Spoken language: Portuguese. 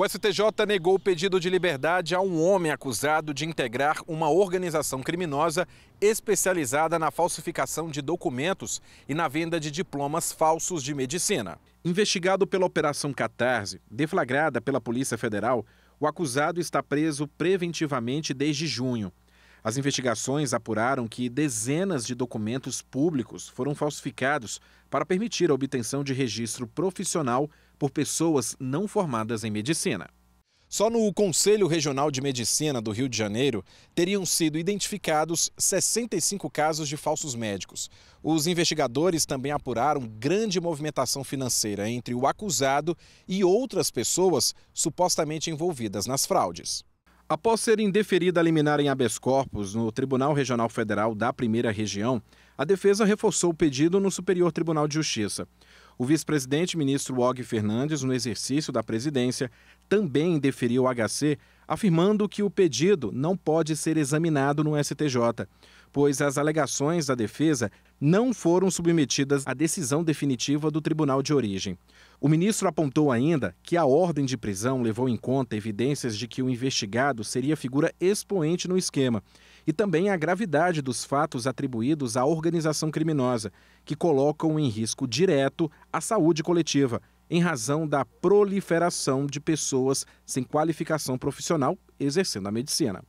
O STJ negou o pedido de liberdade a um homem acusado de integrar uma organização criminosa especializada na falsificação de documentos e na venda de diplomas falsos de medicina. Investigado pela Operação Catarse, deflagrada pela Polícia Federal, o acusado está preso preventivamente desde junho. As investigações apuraram que dezenas de documentos públicos foram falsificados para permitir a obtenção de registro profissional por pessoas não formadas em medicina. Só no Conselho Regional de Medicina do Rio de Janeiro teriam sido identificados 65 casos de falsos médicos. Os investigadores também apuraram grande movimentação financeira entre o acusado e outras pessoas supostamente envolvidas nas fraudes. Após ser indeferida a liminar em habeas corpus no Tribunal Regional Federal da Primeira Região, a defesa reforçou o pedido no Superior Tribunal de Justiça. O vice-presidente ministro Og Fernandes, no exercício da presidência, também indeferiu o HC afirmando que o pedido não pode ser examinado no STJ, pois as alegações da defesa não foram submetidas à decisão definitiva do tribunal de origem. O ministro apontou ainda que a ordem de prisão levou em conta evidências de que o investigado seria figura expoente no esquema e também a gravidade dos fatos atribuídos à organização criminosa, que colocam em risco direto a saúde coletiva em razão da proliferação de pessoas sem qualificação profissional exercendo a medicina.